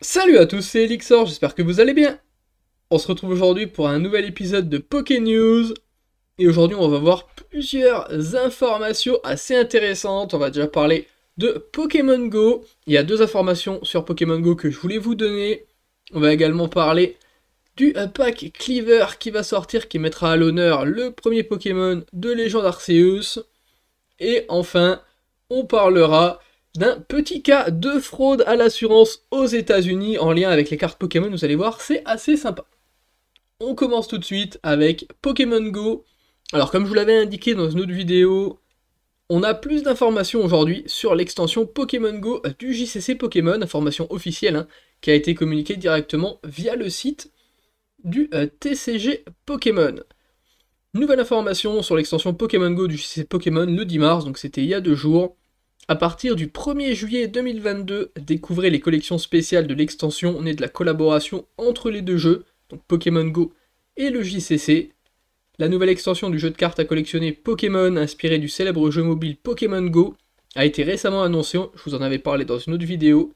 Salut à tous, c'est Elixor, j'espère que vous allez bien. On se retrouve aujourd'hui pour un nouvel épisode de Poké News. Et aujourd'hui, on va voir plusieurs informations assez intéressantes. On va déjà parler de Pokémon Go. Il y a deux informations sur Pokémon Go que je voulais vous donner. On va également parler du euh, pack Cleaver qui va sortir, qui mettra à l'honneur le premier Pokémon de Légende Arceus. Et enfin, on parlera d'un petit cas de fraude à l'assurance aux États-Unis en lien avec les cartes Pokémon. Vous allez voir, c'est assez sympa. On commence tout de suite avec Pokémon Go. Alors comme je vous l'avais indiqué dans une autre vidéo, on a plus d'informations aujourd'hui sur l'extension Pokémon Go du JCC Pokémon, information officielle hein, qui a été communiquée directement via le site du euh, TCG Pokémon. Nouvelle information sur l'extension Pokémon Go du JCC Pokémon le 10 mars, donc c'était il y a deux jours. À partir du 1er juillet 2022, découvrez les collections spéciales de l'extension née de la collaboration entre les deux jeux, donc Pokémon Go et le JCC. La nouvelle extension du jeu de cartes à collectionner Pokémon, inspirée du célèbre jeu mobile Pokémon Go, a été récemment annoncée, je vous en avais parlé dans une autre vidéo.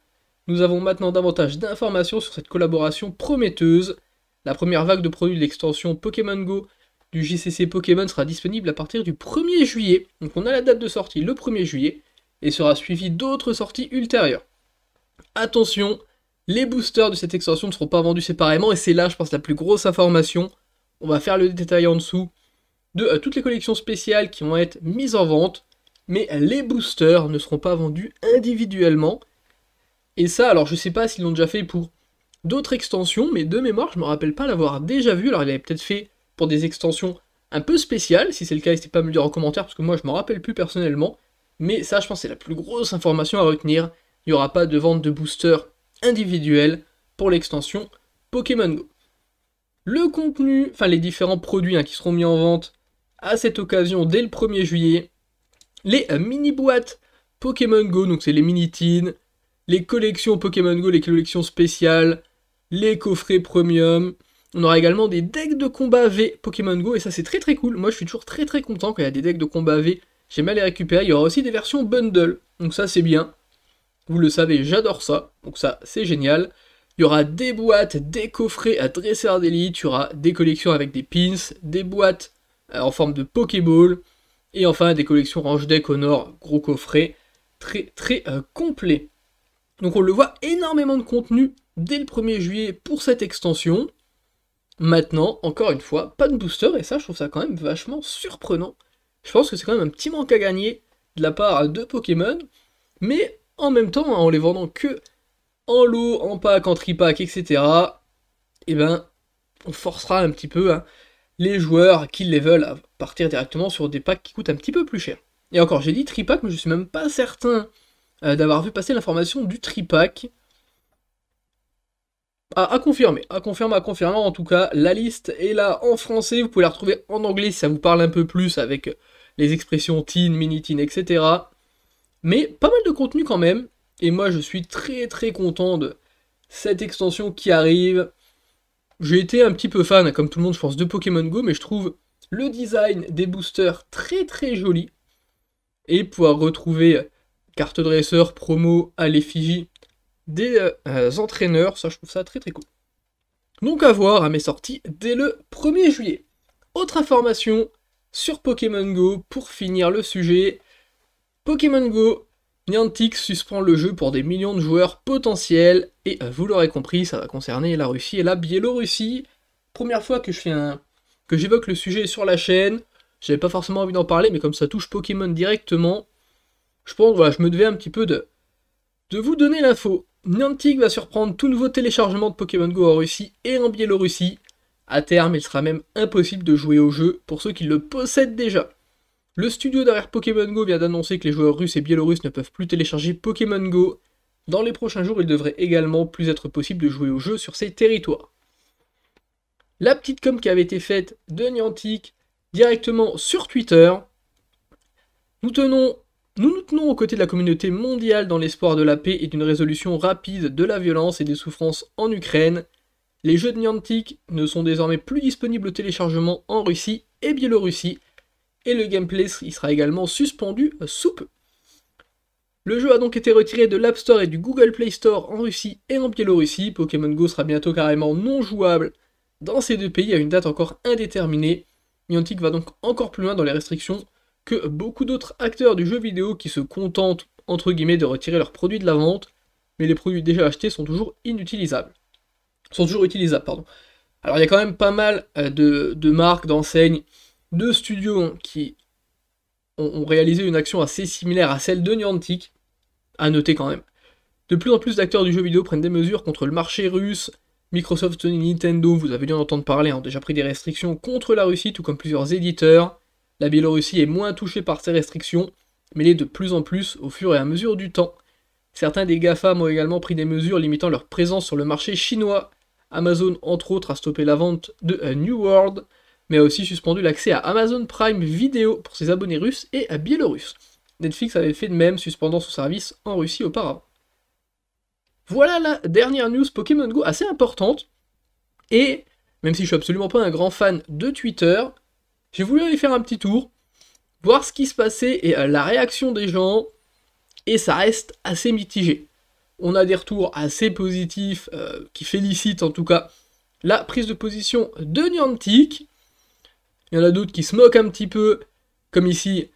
Nous avons maintenant davantage d'informations sur cette collaboration prometteuse. La première vague de produits de l'extension Pokémon Go du JCC Pokémon sera disponible à partir du 1er juillet. Donc on a la date de sortie le 1er juillet et sera suivi d'autres sorties ultérieures. Attention, les boosters de cette extension ne seront pas vendus séparément, et c'est là, je pense, la plus grosse information. On va faire le détail en dessous de euh, toutes les collections spéciales qui vont être mises en vente, mais les boosters ne seront pas vendus individuellement. Et ça, alors je ne sais pas s'ils l'ont déjà fait pour d'autres extensions, mais de mémoire, je ne me rappelle pas l'avoir déjà vu. Alors il avait peut-être fait pour des extensions un peu spéciales, si c'est le cas, n'hésitez pas à me le dire en commentaire, parce que moi je me rappelle plus personnellement. Mais ça, je pense, c'est la plus grosse information à retenir. Il n'y aura pas de vente de boosters individuels pour l'extension Pokémon Go. Le contenu, enfin les différents produits hein, qui seront mis en vente à cette occasion dès le 1er juillet, les euh, mini-boîtes Pokémon Go, donc c'est les mini teens les collections Pokémon Go, les collections spéciales, les coffrets premium. On aura également des decks de combat V Pokémon Go, et ça c'est très très cool. Moi je suis toujours très très content quand il y a des decks de combat V j'ai mal les récupérer. Il y aura aussi des versions bundle. Donc ça, c'est bien. Vous le savez, j'adore ça. Donc ça, c'est génial. Il y aura des boîtes, des coffrets à Dresser d'élite. Il y aura des collections avec des pins, des boîtes euh, en forme de Pokéball. Et enfin, des collections range deck Honor, gros coffret. Très, très euh, complet. Donc on le voit, énormément de contenu dès le 1er juillet pour cette extension. Maintenant, encore une fois, pas de booster, et ça je trouve ça quand même vachement surprenant je pense que c'est quand même un petit manque à gagner de la part de Pokémon, mais en même temps, en les vendant que en lot, en pack, en tripack, etc., eh ben, on forcera un petit peu hein, les joueurs qui les veulent à partir directement sur des packs qui coûtent un petit peu plus cher. Et encore, j'ai dit tripack, mais je suis même pas certain euh, d'avoir vu passer l'information du tripack. À, ah, à, confirmer, à confirmer, à confirmer. En tout cas, la liste est là en français. Vous pouvez la retrouver en anglais si ça vous parle un peu plus avec les expressions teen, mini teen, etc. Mais pas mal de contenu quand même. Et moi, je suis très très content de cette extension qui arrive. J'ai été un petit peu fan, comme tout le monde, je pense, de Pokémon Go, mais je trouve le design des boosters très très joli. Et pouvoir retrouver carte dresseur, promo à l'effigie des euh, entraîneurs, ça je trouve ça très très cool. Donc à voir à mes sorties dès le 1er juillet. Autre information, sur Pokémon Go pour finir le sujet. Pokémon Go, Niantic suspend le jeu pour des millions de joueurs potentiels et euh, vous l'aurez compris, ça va concerner la Russie et la Biélorussie. Première fois que je fais un que j'évoque le sujet sur la chaîne, j'avais pas forcément envie d'en parler mais comme ça touche Pokémon directement, je pense voilà, je me devais un petit peu de de vous donner l'info. Niantic va surprendre tout nouveau téléchargement de Pokémon Go en Russie et en Biélorussie. A terme, il sera même impossible de jouer au jeu pour ceux qui le possèdent déjà. Le studio derrière Pokémon Go vient d'annoncer que les joueurs russes et biélorusses ne peuvent plus télécharger Pokémon Go. Dans les prochains jours, il devrait également plus être possible de jouer au jeu sur ces territoires. La petite com qui avait été faite de Niantic directement sur Twitter. Nous tenons nous nous tenons aux côtés de la communauté mondiale dans l'espoir de la paix et d'une résolution rapide de la violence et des souffrances en Ukraine. Les jeux de Niantic ne sont désormais plus disponibles au téléchargement en Russie et Biélorussie, et le gameplay y sera également suspendu sous peu. Le jeu a donc été retiré de l'App Store et du Google Play Store en Russie et en Biélorussie. Pokémon Go sera bientôt carrément non jouable dans ces deux pays à une date encore indéterminée. Niantic va donc encore plus loin dans les restrictions que beaucoup d'autres acteurs du jeu vidéo qui se contentent entre guillemets de retirer leurs produits de la vente, mais les produits déjà achetés sont toujours inutilisables sont toujours utilisables. Pardon. Alors il y a quand même pas mal euh, de, marques, d'enseignes, de studios qui ont, réalisé une action assez similaire à celle de Niantic, à noter quand même. De plus en plus d'acteurs du jeu vidéo prennent des mesures contre le marché russe. Microsoft, Nintendo, vous avez dû en entendre parler, ont déjà pris des restrictions contre la Russie, tout comme plusieurs éditeurs. La Biélorussie est moins touchée par ces restrictions, mais les de plus en plus au fur et à mesure du temps. Certains des GAFAM ont également pris des mesures limitant leur présence sur le marché chinois, Amazon, entre autres, a stoppé la vente de euh, New World, mais a aussi suspendu l'accès à Amazon Prime Video pour ses abonnés russes et à Biélorusses. Netflix avait fait de même, suspendant son service en Russie auparavant. Voilà la dernière news Pokémon Go assez importante. Et même si je suis absolument pas un grand fan de Twitter, j'ai voulu aller faire un petit tour, voir ce qui se passait et euh, la réaction des gens, et ça reste assez mitigé. On a des retours assez positifs euh, qui félicitent en tout cas la prise de position de Niantic. Il y en a d'autres qui se moquent un petit peu, comme ici,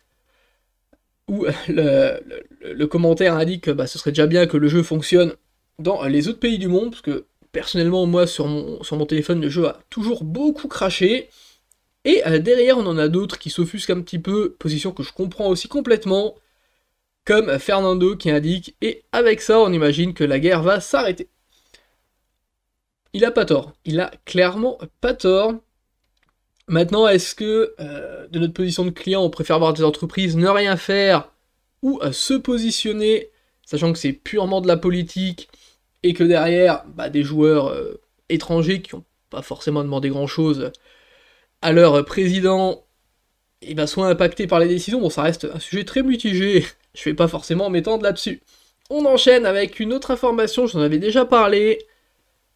où le, commentaire indique que bah, ce serait déjà bien que le jeu fonctionne dans les autres pays du monde, parce que personnellement, moi, sur mon, sur mon téléphone, le jeu a toujours beaucoup craché. Et euh, derrière, on en a d'autres qui s'offusquent un petit peu, position que je comprends aussi complètement, comme Fernando qui indique, et avec ça on imagine que la guerre va s'arrêter. Il a pas tort, il a clairement pas tort. Maintenant, est-ce que euh, de notre position de client, on préfère voir des entreprises ne rien faire ou euh, se positionner, sachant que c'est purement de la politique et que derrière, bah, des joueurs euh, étrangers qui n'ont pas forcément demandé grand-chose à leur président il va ben, soit impacté par les décisions. Bon, ça reste un sujet très mitigé, je vais pas forcément m'étendre là-dessus. On enchaîne avec une autre information, j'en avais déjà parlé.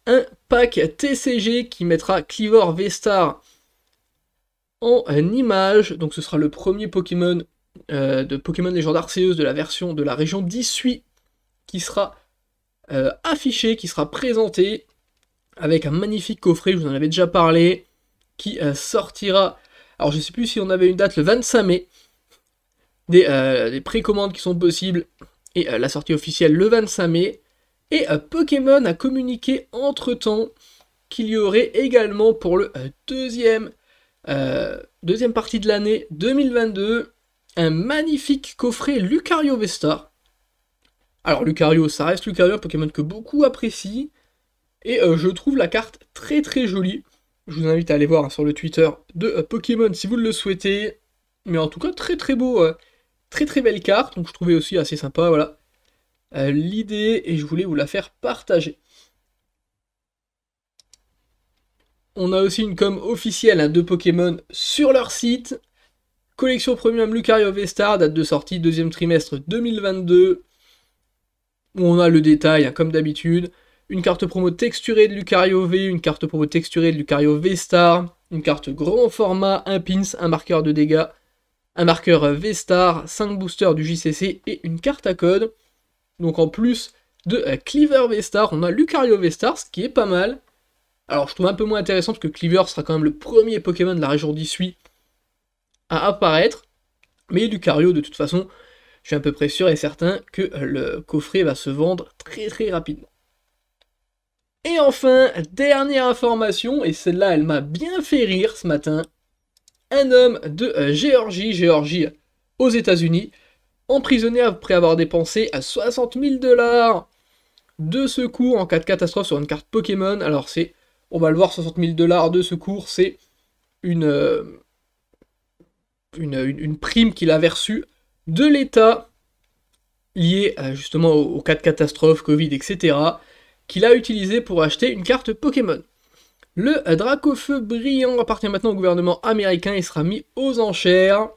Un pack TCG qui mettra Clivor Vestar en image. Donc ce sera le premier Pokémon euh, de Pokémon Légende Arceus de la version de la région d'Issui qui sera euh, affiché, qui sera présenté avec un magnifique coffret, je vous en avais déjà parlé, qui euh, sortira alors je ne sais plus si on avait une date le 25 mai. Euh, des, précommandes qui sont possibles et euh, la sortie officielle le 25 mai. Et euh, Pokémon a communiqué entre-temps qu'il y aurait également pour le deuxième, deuxième partie de l'année 2022 un magnifique coffret Lucario Vesta. Alors Lucario, ça reste Lucario, un Pokémon que beaucoup apprécient. Et je trouve la carte très très jolie. Je vous invite à aller voir sur le Twitter de euh, Pokémon si vous le souhaitez. Mais en tout cas, très très beau, euh, très très belle carte. Donc je trouvais aussi assez sympa, voilà. Euh, l'idée et je voulais vous la faire partager. On a aussi une com officielle hein, de Pokémon sur leur site. Collection Premium Lucario V-Star, date de sortie deuxième trimestre 2022. on a le détail, hein, comme d'habitude une carte promo texturée de Lucario V, une carte promo texturée de Lucario V-Star, une carte grand format, un pins, un marqueur de dégâts, un marqueur V-Star, 5 boosters du JCC et une carte à code. Donc en plus de Cleaver V-Star, on a Lucario V-Star, ce qui est pas mal. Alors je trouve un peu moins intéressant parce que Cleaver sera quand même le premier Pokémon de la région d'Issui à apparaître. Mais Lucario, de toute façon, je suis à peu près sûr et certain que le coffret va se vendre très très rapidement. Et enfin, dernière information, et celle-là elle m'a bien fait rire ce matin, un homme de euh, Géorgie, Géorgie aux États-Unis, emprisonné après avoir dépensé 60 euh, 000 dollars de secours en cas de catastrophe sur une carte Pokémon. Alors c'est, on va le voir, 60 000 dollars de secours, c'est euh, une, une, prime qu'il avait reçue de l'État liée justement aux, cas de catastrophe, Covid, etc qu'il a utilisé pour acheter une carte Pokémon. Le Dracofeu brillant appartient maintenant au gouvernement américain et sera mis aux enchères.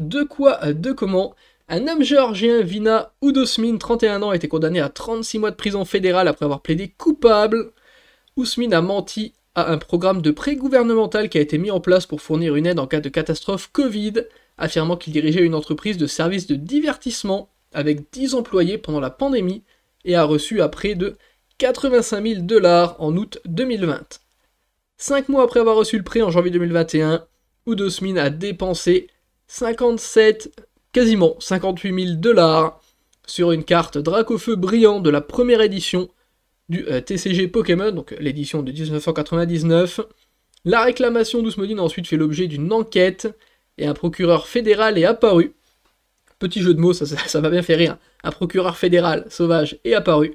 De quoi, de comment un homme géorgien, Vina Udosmin, 31 ans, a été condamné à 36 mois de prison fédérale après avoir plaidé coupable. Ousmin a menti à un programme de prêt gouvernemental qui a été mis en place pour fournir une aide en cas de catastrophe Covid, affirmant qu'il dirigeait une entreprise de services de divertissement avec 10 employés pendant la pandémie et a reçu à près de 85 000 dollars en août 2020. Cinq mois après avoir reçu le prix en janvier 2021, Udosmin a dépensé 57, quasiment 58 000 dollars sur une carte Dracofeu brillant de la première édition du euh, TCG Pokémon, donc l'édition de 1999. La réclamation d'Ousmodine a ensuite fait l'objet d'une enquête et un procureur fédéral est apparu Petit jeu de mots, ça, va bien faire rire. Un procureur fédéral sauvage est apparu.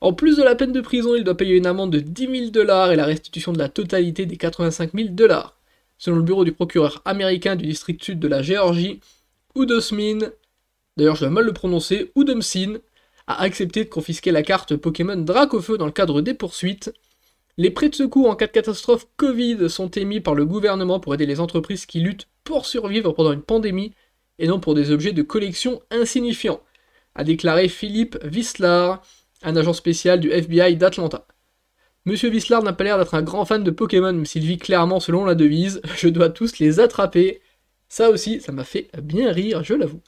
En plus de la peine de prison, il doit payer une amende de 10 000 dollars et la restitution de la totalité des 85 000 dollars. Selon le bureau du procureur américain du district sud de la Géorgie, Udosmin, d'ailleurs je dois mal le prononcer, Udomsin, a accepté de confisquer la carte Pokémon Dracofeu dans le cadre des poursuites. Les prêts de secours en cas de catastrophe Covid sont émis par le gouvernement pour aider les entreprises qui luttent pour survivre pendant une pandémie et non pour des objets de collection insignifiants, a déclaré Philippe Vislar, un agent spécial du FBI d'Atlanta. Monsieur Vislar n'a pas l'air d'être un grand fan de Pokémon, mais s'il vit clairement selon la devise Je dois tous les attraper. Ça aussi, ça m'a fait bien rire, je l'avoue.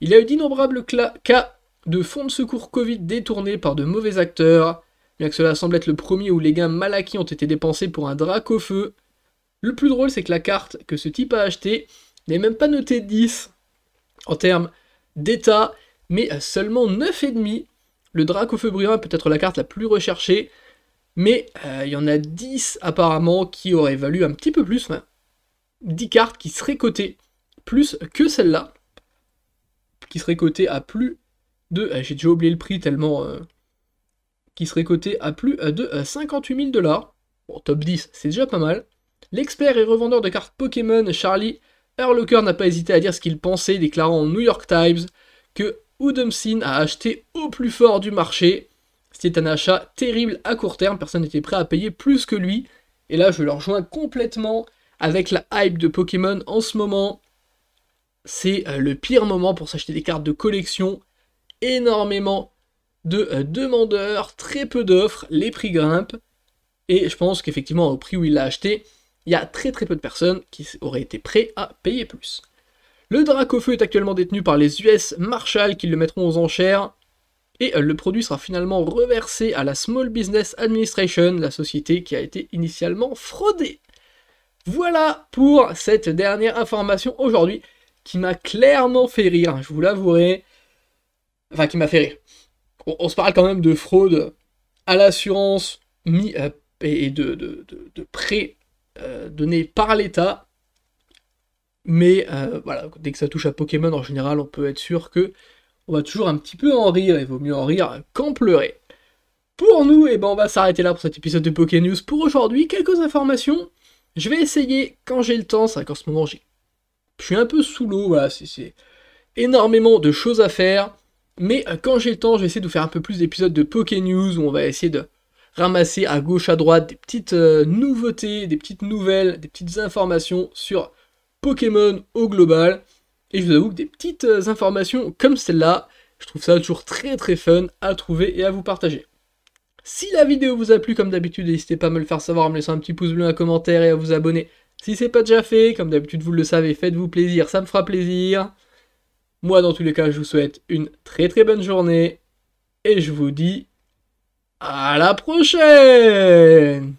Il y a eu d'innombrables cas de fonds de secours Covid détournés par de mauvais acteurs, bien que cela semble être le premier où les gains mal acquis ont été dépensés pour un drac au feu. Le plus drôle, c'est que la carte que ce type a achetée n'est même pas notée 10, en termes d'état, mais seulement 9,5. Le drac est peut-être la carte la plus recherchée, mais euh, il y en a 10 apparemment qui auraient valu un petit peu plus, 10 cartes qui seraient cotées plus que celle-là, qui seraient cotées à plus de... Euh, j'ai déjà oublié le prix tellement... Euh, qui serait cotée à plus de 58 000 dollars. Bon, top 10, c'est déjà pas mal. L'expert et revendeur de cartes Pokémon Charlie Locker n'a pas hésité à dire ce qu'il pensait, déclarant au New York Times que Udemsin a acheté au plus fort du marché. C'était un achat terrible à court terme, personne n'était prêt à payer plus que lui. Et là, je le rejoins complètement avec la hype de Pokémon en ce moment. C'est euh, le pire moment pour s'acheter des cartes de collection. Énormément de euh, demandeurs, très peu d'offres, les prix grimpent. Et je pense qu'effectivement, au prix où il l'a acheté, il y a très très peu de personnes qui auraient été prêts à payer plus. Le drac feu est actuellement détenu par les US Marshall qui le mettront aux enchères et euh, le produit sera finalement reversé à la Small Business Administration, la société qui a été initialement fraudée. Voilà pour cette dernière information aujourd'hui qui m'a clairement fait rire, je vous l'avouerai. Enfin, qui m'a fait rire. On, se parle quand même de fraude à l'assurance euh, et de, de, de, de euh, donné par l'État. Mais euh, voilà, dès que ça touche à Pokémon en général, on peut être sûr que on va toujours un petit peu en rire, il vaut mieux en rire qu'en pleurer. Pour nous, et eh ben on va s'arrêter là pour cet épisode de Poké News pour aujourd'hui. Quelques informations. Je vais essayer quand j'ai le temps, c'est vrai qu'en ce moment j'ai. Je suis un peu sous l'eau, voilà, c'est énormément de choses à faire. Mais euh, quand j'ai le temps, je vais essayer de vous faire un peu plus d'épisodes de Poké News où on va essayer de ramasser à gauche, à droite des petites euh, nouveautés, des petites nouvelles, des petites informations sur Pokémon au global. Et je vous avoue que des petites euh, informations comme celle-là, je trouve ça toujours très très fun à trouver et à vous partager. Si la vidéo vous a plu, comme d'habitude, n'hésitez pas à me le faire savoir, en me laissant un petit pouce bleu, un commentaire et à vous abonner si c'est pas déjà fait. Comme d'habitude, vous le savez, faites-vous plaisir, ça me fera plaisir. Moi, dans tous les cas, je vous souhaite une très très bonne journée et je vous dis à la prochaine